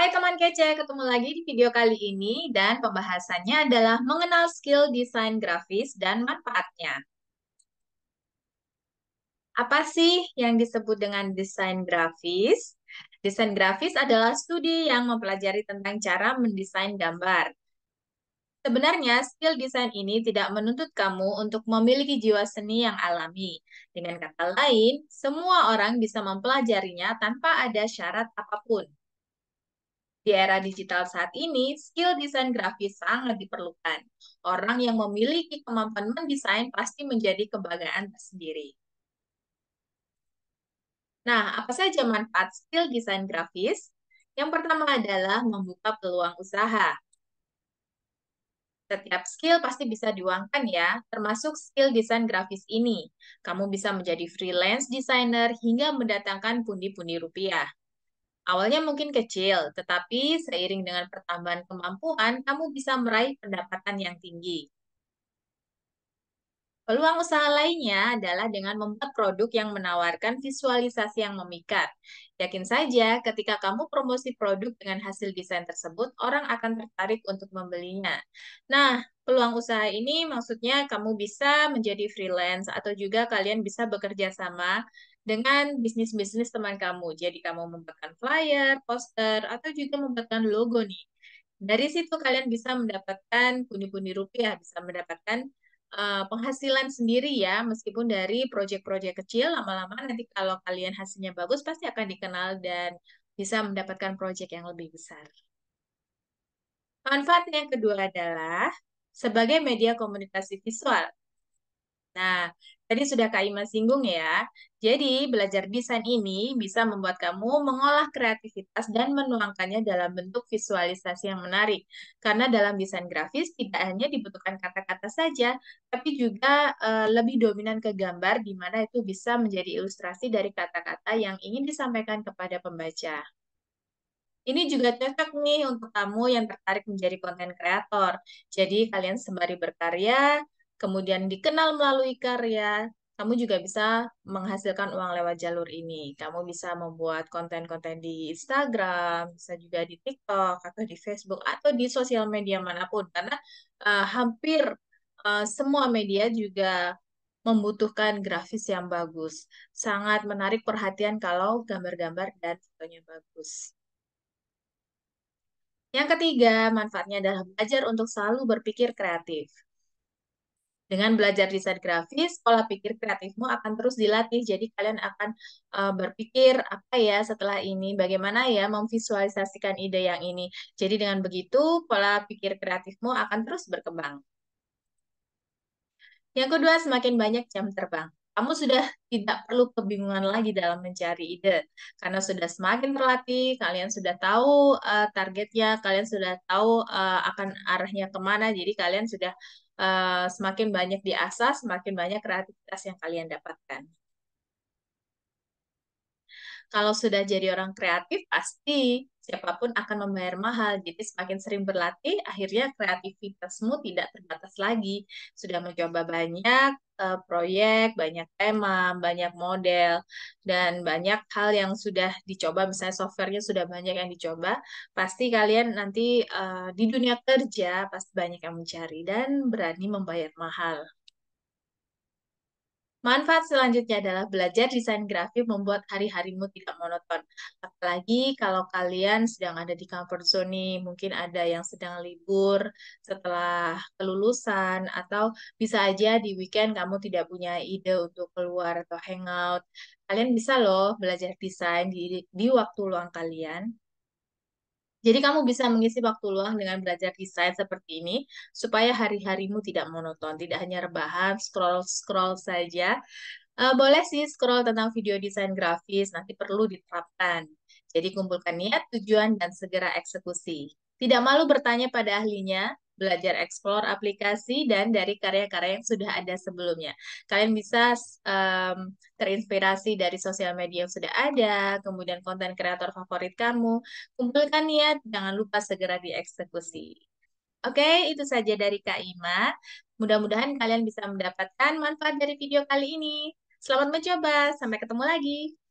Hai teman kece, ketemu lagi di video kali ini dan pembahasannya adalah mengenal skill desain grafis dan manfaatnya. Apa sih yang disebut dengan desain grafis? Desain grafis adalah studi yang mempelajari tentang cara mendesain gambar. Sebenarnya, skill desain ini tidak menuntut kamu untuk memiliki jiwa seni yang alami. Dengan kata lain, semua orang bisa mempelajarinya tanpa ada syarat apapun. Di era digital saat ini, skill desain grafis sangat diperlukan. Orang yang memiliki kemampuan mendesain pasti menjadi kebanggaan tersendiri. Nah, apa saja manfaat skill desain grafis? Yang pertama adalah membuka peluang usaha. Setiap skill pasti bisa diuangkan ya, termasuk skill desain grafis ini. Kamu bisa menjadi freelance designer hingga mendatangkan pundi-pundi rupiah. Awalnya mungkin kecil, tetapi seiring dengan pertambahan kemampuan, kamu bisa meraih pendapatan yang tinggi. Peluang usaha lainnya adalah dengan membuat produk yang menawarkan visualisasi yang memikat. Yakin saja, ketika kamu promosi produk dengan hasil desain tersebut, orang akan tertarik untuk membelinya. Nah, peluang usaha ini maksudnya kamu bisa menjadi freelance atau juga kalian bisa bekerja sama dengan bisnis-bisnis teman kamu. Jadi kamu membuatkan flyer, poster, atau juga membuatkan logo nih. Dari situ kalian bisa mendapatkan pundi-pundi rupiah, bisa mendapatkan Eh, penghasilan sendiri ya, meskipun dari proyek-proyek kecil, lama-lama nanti kalau kalian hasilnya bagus pasti akan dikenal dan bisa mendapatkan proyek yang lebih besar. Manfaat yang kedua adalah sebagai media komunikasi visual. Nah, tadi sudah Kak Ima singgung ya. Jadi, belajar desain ini bisa membuat kamu mengolah kreativitas dan menuangkannya dalam bentuk visualisasi yang menarik. Karena dalam desain grafis tidak hanya dibutuhkan kata-kata saja, tapi juga uh, lebih dominan ke gambar di mana itu bisa menjadi ilustrasi dari kata-kata yang ingin disampaikan kepada pembaca. Ini juga cocok nih untuk kamu yang tertarik menjadi konten kreator. Jadi, kalian sembari berkarya, kemudian dikenal melalui karya, kamu juga bisa menghasilkan uang lewat jalur ini. Kamu bisa membuat konten-konten di Instagram, bisa juga di TikTok atau di Facebook atau di sosial media manapun karena uh, hampir uh, semua media juga membutuhkan grafis yang bagus. Sangat menarik perhatian kalau gambar-gambar dan fotonya bagus. Yang ketiga, manfaatnya adalah belajar untuk selalu berpikir kreatif. Dengan belajar desain grafis, pola pikir kreatifmu akan terus dilatih. Jadi kalian akan uh, berpikir apa ya setelah ini, bagaimana ya memvisualisasikan ide yang ini. Jadi dengan begitu pola pikir kreatifmu akan terus berkembang. Yang kedua, semakin banyak jam terbang kamu sudah tidak perlu kebingungan lagi dalam mencari ide karena sudah semakin terlatih kalian sudah tahu uh, targetnya kalian sudah tahu uh, akan arahnya kemana jadi kalian sudah uh, semakin banyak diasah semakin banyak kreativitas yang kalian dapatkan kalau sudah jadi orang kreatif pasti siapapun akan membayar mahal. Jadi semakin sering berlatih, akhirnya kreativitasmu tidak terbatas lagi. Sudah mencoba banyak, uh, proyek, banyak tema, banyak model, dan banyak hal yang sudah dicoba. Misalnya softwarenya sudah banyak yang dicoba, pasti kalian nanti uh, di dunia kerja pasti banyak yang mencari dan berani membayar mahal. Manfaat selanjutnya adalah belajar desain grafis membuat hari-harimu tidak monoton. Apalagi kalau kalian sedang ada di comfort zone nih, mungkin ada yang sedang libur setelah kelulusan, atau bisa aja di weekend kamu tidak punya ide untuk keluar atau hangout. Kalian bisa loh belajar desain di, di waktu luang kalian. Jadi kamu bisa mengisi waktu luang dengan belajar desain seperti ini supaya hari-harimu tidak monoton, tidak hanya rebahan, scroll-scroll saja. Uh, boleh sih scroll tentang video desain grafis, nanti perlu diterapkan. Jadi kumpulkan niat, tujuan, dan segera eksekusi. Tidak malu bertanya pada ahlinya, belajar explore aplikasi dan dari karya-karya yang sudah ada sebelumnya. Kalian bisa um, terinspirasi dari sosial media yang sudah ada, kemudian konten kreator favorit kamu. Kumpulkan niat, jangan lupa segera dieksekusi. Oke, itu saja dari Kak Ima. Mudah-mudahan kalian bisa mendapatkan manfaat dari video kali ini. Selamat mencoba, sampai ketemu lagi.